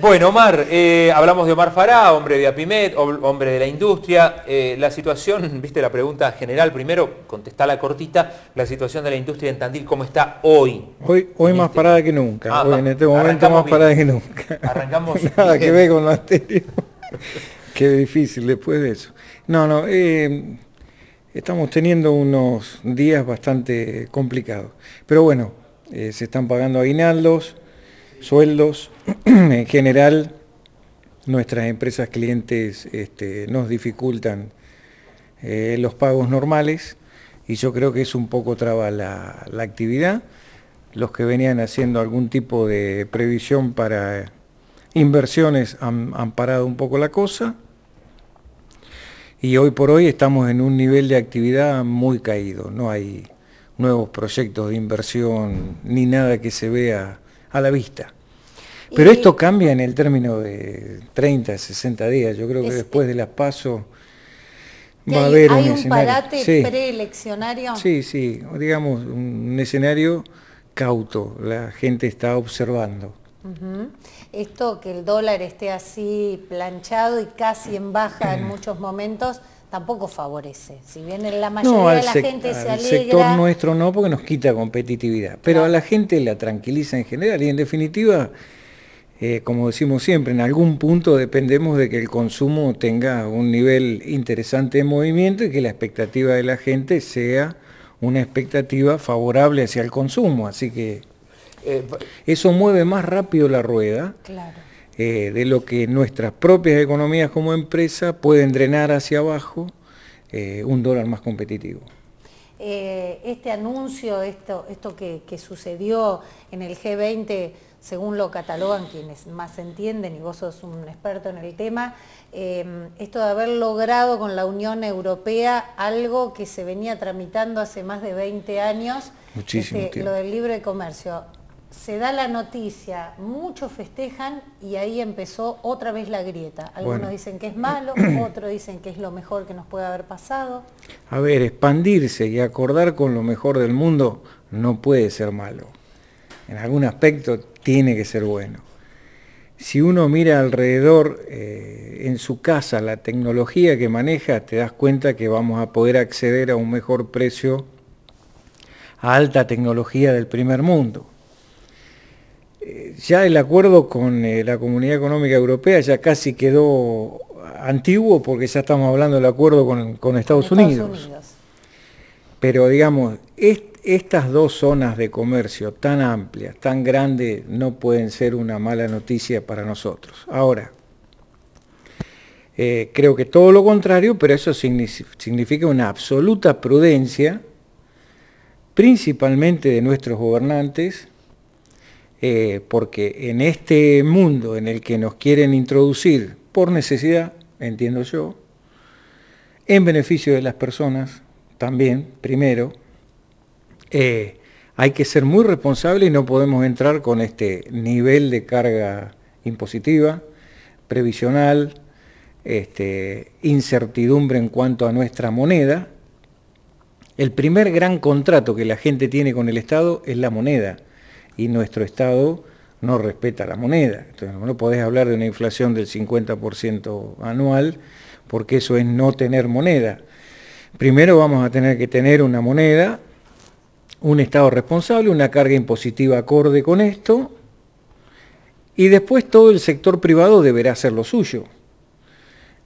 Bueno, Omar, eh, hablamos de Omar Fará, hombre de APIMET, hombre de la industria. Eh, la situación, viste la pregunta general, primero la cortita, la situación de la industria en Tandil, ¿cómo está hoy? Hoy, hoy más este parada que nunca, ah, en este momento más parada que nunca. Arrancamos. Nada que ver con lo anterior. Qué difícil después de eso. No, no, em, estamos teniendo unos días bastante complicados. Pero bueno, eh, se están pagando aguinaldos sueldos. en general, nuestras empresas clientes este, nos dificultan eh, los pagos normales y yo creo que es un poco traba la, actividad. Los que venían haciendo algún tipo de previsión para inversiones han parado un poco la cosa y hoy por hoy estamos en un nivel de actividad muy caído, no hay nuevos proyectos de inversión ni nada que se vea a la vista. Pero esto cambia en el término de 30, 60 días. Yo creo que después de las PASO va a haber hay un, parate sí. preeleccionario? Sí, sí, digamos un, escenario cauto, la gente está observando. Esto que el dólar esté así planchado y casi en baja en muchos momentos tampoco favorece. Si bien en la mayoría de la gente se alegra... El sector nuestro no, porque nos quita competitividad. Pero a la gente la tranquiliza en general y en definitiva... Eh, como decimos siempre, en algún punto dependemos de que el consumo tenga un nivel interesante de movimiento y que la expectativa de la gente sea una expectativa favorable hacia el consumo. Así que eh, eso mueve más rápido la rueda. Claro. Eh, de lo que nuestras propias economías como empresa pueden drenar hacia abajo eh, un dólar más competitivo. Eh, este anuncio, esto, esto que, sucedió en el G20, según lo catalogan quienes más entienden, y vos sos un experto en el tema, esto de haber logrado con la Unión Europea algo que se venía tramitando hace más de 20 años, este, lo del libre comercio se da la noticia, muchos festejan y ahí empezó otra vez la grieta. Algunos dicen que es malo, otros dicen que es lo mejor que nos puede haber pasado. A ver, expandirse y acordar con lo mejor del mundo no puede ser malo. En algún aspecto tiene que ser bueno. Si uno mira alrededor, eh, en su casa, la tecnología que maneja, te das cuenta que vamos a poder acceder a un mejor precio a alta tecnología del primer mundo eh, ya el acuerdo con eh, la Comunidad Económica Europea ya casi quedó antiguo porque ya estamos hablando del acuerdo con, Estados, Unidos. Pero digamos, estas dos zonas de comercio tan amplias, tan grandes, no pueden ser una mala noticia para nosotros. Ahora, eh, creo que todo lo contrario, pero eso significa una absoluta prudencia, principalmente de nuestros gobernantes, eh, porque en este mundo en el que nos quieren introducir por necesidad, entiendo yo, en beneficio de las personas también, primero, eh, hay que ser muy responsable y no podemos entrar con este nivel de carga impositiva, previsional, este, incertidumbre en cuanto a nuestra moneda. El primer gran contrato que la gente tiene con el Estado es la moneda y nuestro Estado no respeta la moneda. Entonces no podés hablar de una inflación del 50% anual porque eso es no tener moneda. Primero vamos a tener que tener una moneda, un Estado responsable, una carga impositiva acorde con esto y después todo el sector privado deberá hacer lo suyo.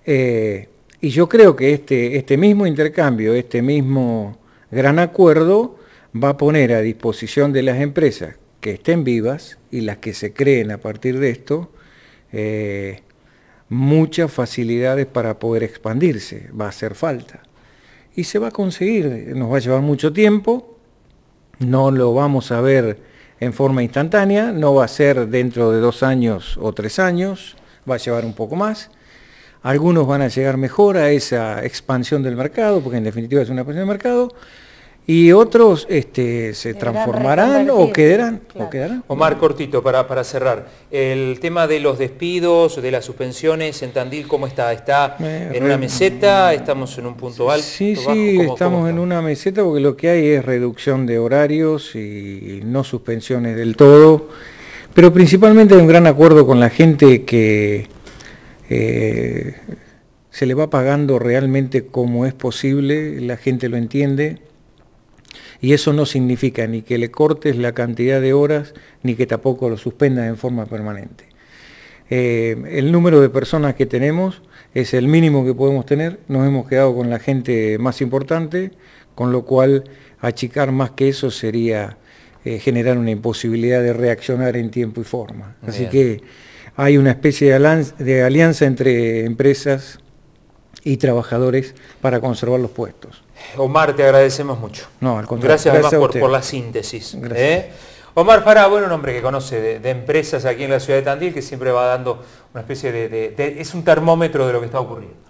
Eh, y yo creo que este, este mismo intercambio, este mismo gran acuerdo va a poner a disposición de las empresas que estén vivas y las que se creen a partir de esto, eh, muchas facilidades para poder expandirse, va a hacer falta. Y se va a conseguir, nos va a llevar mucho tiempo, no lo vamos a ver en forma instantánea, no va a ser dentro de dos años o tres años, va a llevar un poco más. Algunos van a llegar mejor a esa expansión del mercado, porque en definitiva es una expansión del mercado, y otros este, se transformarán o quedarán, Omar, cortito, para, cerrar. El tema de los despidos, de las suspensiones en Tandil, ¿cómo está? ¿Está en una meseta? ¿Estamos en un punto alto? Sí, sí, estamos en una meseta porque lo que hay es reducción de horarios y no suspensiones del todo, pero principalmente hay un gran acuerdo con la gente que... Eh, se le va pagando realmente como es posible, la gente lo entiende, y eso no significa ni que le cortes la cantidad de horas, ni que tampoco lo suspendas en forma permanente. Eh, el número de personas que tenemos es el mínimo que podemos tener, nos hemos quedado con la gente más importante, con lo cual achicar más que eso sería eh, generar una imposibilidad de reaccionar en tiempo y forma. Así que hay una especie de alianza entre empresas, y trabajadores para conservar los puestos. Omar, te agradecemos mucho. Gracias, por, la síntesis. ¿eh? Omar Farah, bueno, un hombre que conoce de, empresas aquí en la ciudad de Tandil, que siempre va dando una especie de... Es un termómetro de lo que está ocurriendo.